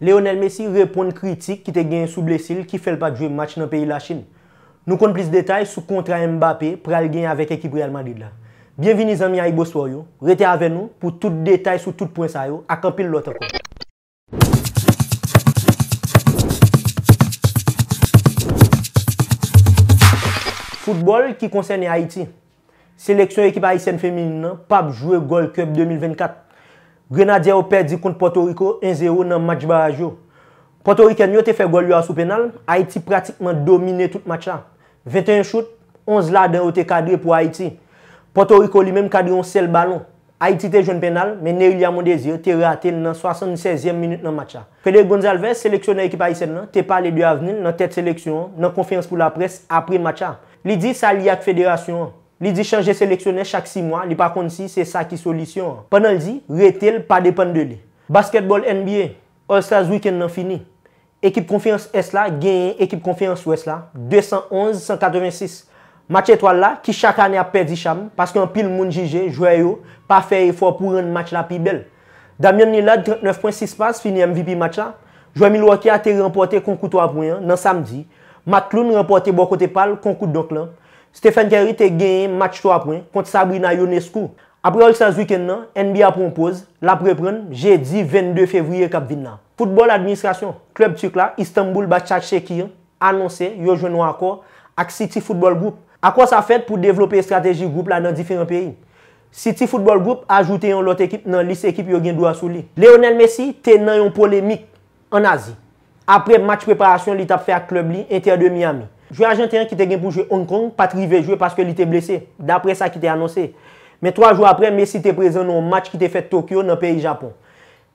Leonel Messi reponde kritik ki te genye sou blesil ki fel pa djwe match nan peyi la Chin. Nou kont plis detay sou kontra Mbappé pral genye avek ekip Real Madrid la. Bienvini zami a yi goswoyo, rete ave nou pou tout detay sou tout pwensayo ak kapil lota kwa. Foutbol ki konsenye Haiti. Seleksyon ekip Haitien Feminin nan pap jwe Gold Cup 2024. Grenadier ou perdi kont Porto Rico 1-0 nan match baraj yo. Porto Rico yon te fe gol yon sou penal, Haiti pratikman domine tout matcha. 21 shoot, 11 laden ou te kadre pou Haiti. Porto Rico li men kadre yon sel balon. Haiti te joun penal, men Nerulia Mondezio te rate nan 76e minute nan matcha. Frederic Gonzalvez seleksyon nan ekipa yi sed nan, te pale 2 avenin nan tet seleksyon, nan konfians pou la pres apre matcha. Li di sa li ak federasyon an. Li di chanje seleksyonè chak 6 mwa, li pa kon si se sa ki solisyon. Pendan li di, re tel pa depan de li. Basketball NBA, os la zouken nan fini. Ekip konfiyans S la, genye ekip konfiyans W la, 211-186. Matche etwal la, ki chak anè apè di cham, paske an pil moun jige, jouè yo, pa fè e fò pou ren match la pi bel. Damyan ni la 39.6 pas, fini MVP match la. Jouè Milwokia te remportè konkout wapouyen nan samdi. Matkloun remportè bo kote pal, konkout donk lan. Stéphane Kery te genye match 3 point konti Sabrina Ionescu. Apre Olsans Weekend nan, NBA propose la preprenne jèdi 22 fevriye kapvin nan. Football administration. Klub Türk la, Istanbul bat chak chek yon, anonsè yo jwè nou akor ak City Football Group. Akwa sa fèt pou devlopè strategi group la nan diferent peyi? City Football Group ajoute yon lot ekip nan lis ekip yo gen do asou li. Lionel Messi te nan yon polémik an azi. Apre match preparasyon li tap fè ak klub li, inter de Miami. Jwe Argentin ki te gen pou jwe Hong Kong, pa trive jwe paske li te blese. Dapre sa ki te anonse. Me 3 jou apre, me si te prezen nou match ki te fet Tokyo nan peri Japon.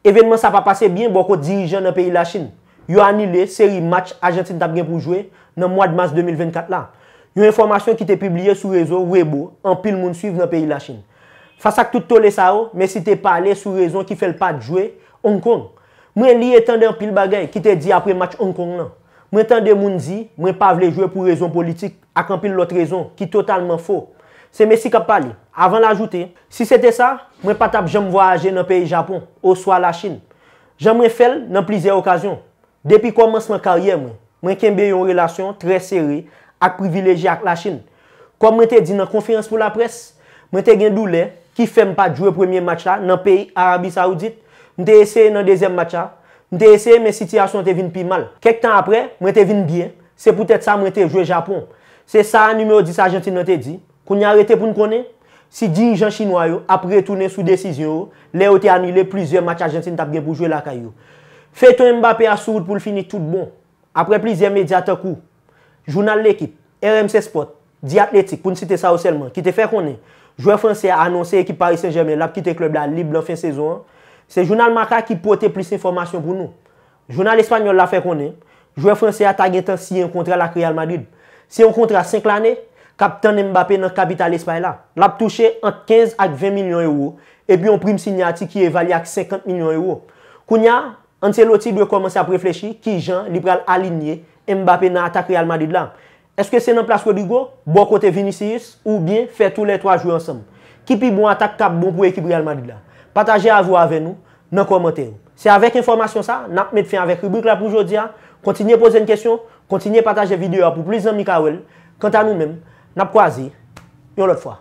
Evenman sa pa pase bien, bo ko dirijan nan peri la Chin. Yo anile seri match Argentin ta gen pou jwe nan mwad mas 2024 la. Yo informasyon ki te pibliye sou rezo Weibo, an pil moun suiv nan peri la Chin. Fasak tout tole sa ou, me si te pale sou rezon ki fel pa jwe Hong Kong. Mwen li etande an pil bagay ki te di apre match Hong Kong lan. Mwen tan de moun zi, mwen pa vle jwe pou rezon politik ak anpil lot rezon ki totalman fo. Se mwen si kapal, avan la ajoute, si sete sa, mwen patap jom voyaje nan peyi Japon ou swa la Chin. Jom mwen fel nan plize okasyon. Depi komansman karye mwen, mwen kenbe yon relasyon tre seri ak privileji ak la Chin. Kwa mwen te di nan konfiyans pou la pres, mwen te gen doule ki fem pa jwe premye matcha nan peyi Arabi Saoudite. Mwen te eseye nan dezem matcha. Nte ese, men sityasyon te vin pi mal. Kek tan apre, mwen te vin bien. Se pou tete sa mwen te jwe Japon. Se sa anume odis Argentine te di. Kounye arete pou nkone? Si dirijan chinois yo, apre toune sou desisyon yo, le yo te anule plizye match Argentine tap gen pou jwe lakay yo. Fè ton mbapè asurout pou lfinik tout bon. Apre plizye mediatakou. Jounal l'ekip, RMC Sport, di atletik, pou nkite sa ou selman. Kite fè konen. Jwe franse anonse ekip Paris Saint-Germain la pkite klub la li blan fin sezon an. Se jounal maka ki pote plis informasyon kou nou. Jounal espanyol la fe konen, jounal franse a tag etan si yon kontral ak kri al Madrid. Si yon kontral 5 lane, kapten Mbappé nan kapital espany la. Lap touche ant 15 ak 20 milyon euro, e pi yon prim sinyati ki evali ak 50 milyon euro. Kounya, anse loti dwe komanse ap reflechi ki jan liberal alinye Mbappé nan atak kri al Madrid la. Eske se nan plas kou di go, bo kote Vinicius ou bien fe tou le 3 jou ansam. Kipi bon, atak kap bon pou ekip Real Madrid la. Pataje avou ave nou, nan komote ou. Se avek informasyon sa, nap met fin avek. Roubouk la pou jodia, kontinye pose yon kesyon, kontinye pataje videyo apou plizan mikawel. Kantan nou men, nap kwa zi, yon lot fwa.